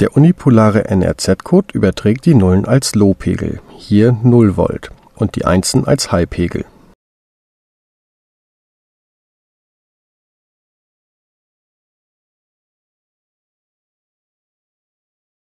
Der unipolare NRZ-Code überträgt die Nullen als Lowpegel (hier 0 Volt, und die Einsen als Highpegel